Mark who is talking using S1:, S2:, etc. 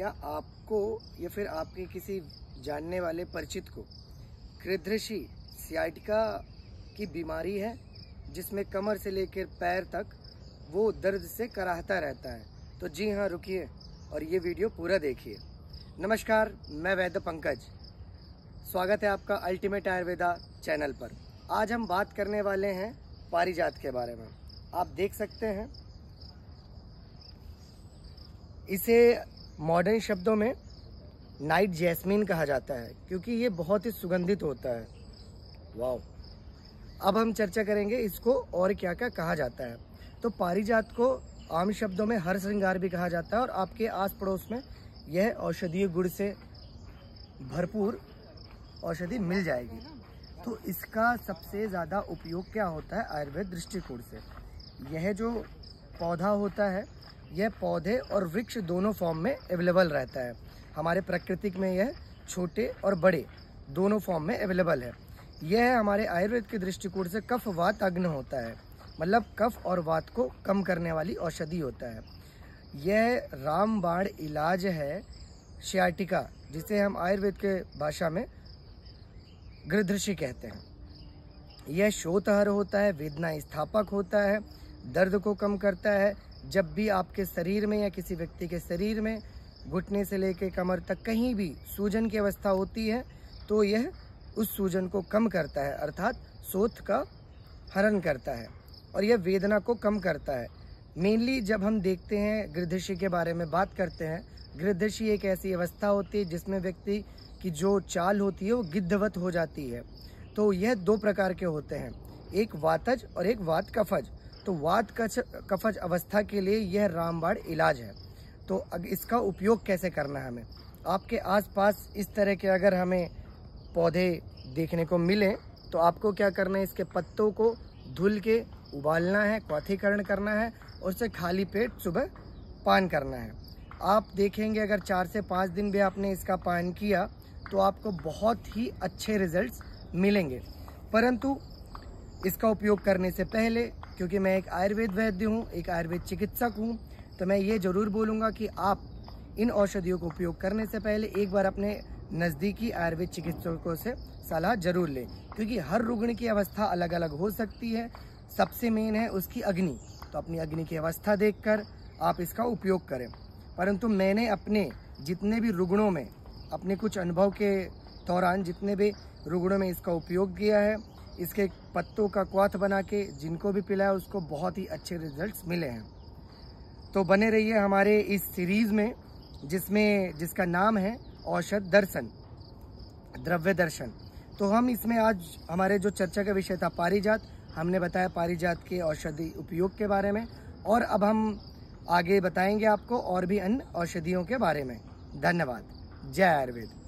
S1: क्या आपको या फिर आपके किसी जानने वाले परिचित को कृदृषि सियाटिका की बीमारी है जिसमें कमर से लेकर पैर तक वो दर्द से कराहता रहता है तो जी हाँ रुकिए और ये वीडियो पूरा देखिए नमस्कार मैं वैद्य पंकज स्वागत है आपका अल्टीमेट आयुर्वेदा चैनल पर आज हम बात करने वाले हैं पारिजात के बारे में आप देख सकते हैं इसे मॉडर्न शब्दों में नाइट जैस्मिन कहा जाता है क्योंकि ये बहुत ही सुगंधित होता है वाओ अब हम चर्चा करेंगे इसको और क्या क्या कहा जाता है तो पारिजात को आम शब्दों में हर श्रृंगार भी कहा जाता है और आपके आस पड़ोस में यह औषधीय गुड़ से भरपूर औषधि मिल जाएगी तो इसका सबसे ज़्यादा उपयोग क्या होता है आयुर्वेद दृष्टिकोण से यह जो पौधा होता है यह पौधे और वृक्ष दोनों फॉर्म में अवेलेबल रहता है हमारे प्राकृतिक में यह छोटे और बड़े दोनों फॉर्म में अवेलेबल है यह हमारे आयुर्वेद के दृष्टिकोण से कफ वात अग्न होता है मतलब कफ और वात को कम करने वाली औषधि होता है यह रामबाण इलाज है शियाटिका जिसे हम आयुर्वेद के भाषा में गृधृषि कहते हैं यह शोतहर होता है वेदना स्थापक होता है दर्द को कम करता है जब भी आपके शरीर में या किसी व्यक्ति के शरीर में घुटने से लेकर कमर तक कहीं भी सूजन की अवस्था होती है तो यह उस सूजन को कम करता है अर्थात सोथ का हरण करता है और यह वेदना को कम करता है मेनली जब हम देखते हैं गृद्धषि के बारे में बात करते हैं गृद्धषि एक ऐसी अवस्था होती है जिसमें व्यक्ति की जो चाल होती है वो गिद्धवत हो जाती है तो यह दो प्रकार के होते हैं एक वातज और एक वात कफज तो वात कच कफज अवस्था के लिए यह रामबाण इलाज है तो अग, इसका उपयोग कैसे करना है हमें आपके आसपास इस तरह के अगर हमें पौधे देखने को मिले तो आपको क्या करना है इसके पत्तों को धुल के उबालना है क्वाथीकरण करना है और उसे खाली पेट सुबह पान करना है आप देखेंगे अगर चार से पाँच दिन भी आपने इसका पान किया तो आपको बहुत ही अच्छे रिजल्ट्स मिलेंगे परंतु इसका उपयोग करने से पहले क्योंकि मैं एक आयुर्वेद वैद्य हूँ एक आयुर्वेद चिकित्सक हूँ तो मैं ये ज़रूर बोलूँगा कि आप इन औषधियों का उपयोग करने से पहले एक बार अपने नज़दीकी आयुर्वेद चिकित्सकों से सलाह जरूर लें क्योंकि हर रुग्ण की अवस्था अलग अलग हो सकती है सबसे मेन है उसकी अग्नि तो अपनी अग्नि की अवस्था देखकर आप इसका उपयोग करें परंतु मैंने अपने जितने भी रुग्णों में अपने कुछ अनुभव के दौरान जितने भी रुग्णों में इसका उपयोग किया है इसके पत्तों का क्वाथ बना के जिनको भी पिलाया उसको बहुत ही अच्छे रिजल्ट्स मिले हैं तो बने रहिए हमारे इस सीरीज़ में जिसमें जिसका नाम है औषध दर्शन द्रव्य दर्शन तो हम इसमें आज हमारे जो चर्चा का विषय था पारिजात हमने बताया पारिजात के औषधि उपयोग के बारे में और अब हम आगे बताएंगे आपको और भी अन्य औषधियों के बारे में धन्यवाद जय आयुर्वेद